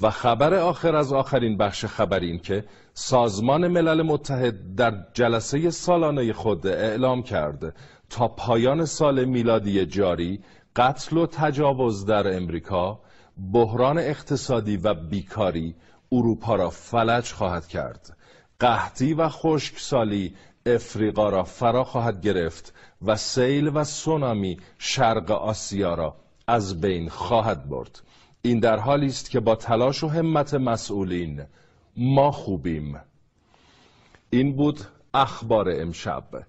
و خبر آخر از آخرین بخش خبر این که سازمان ملل متحد در جلسه سالانه خود اعلام کرد تا پایان سال میلادی جاری قتل و تجاوز در امریکا بحران اقتصادی و بیکاری اروپا را فلج خواهد کرد قحطی و خشکسالی افریقا را فرا خواهد گرفت و سیل و سونامی شرق آسیا را از بین خواهد برد این در حالی است که با تلاش و همت مسئولین ما خوبیم این بود اخبار امشب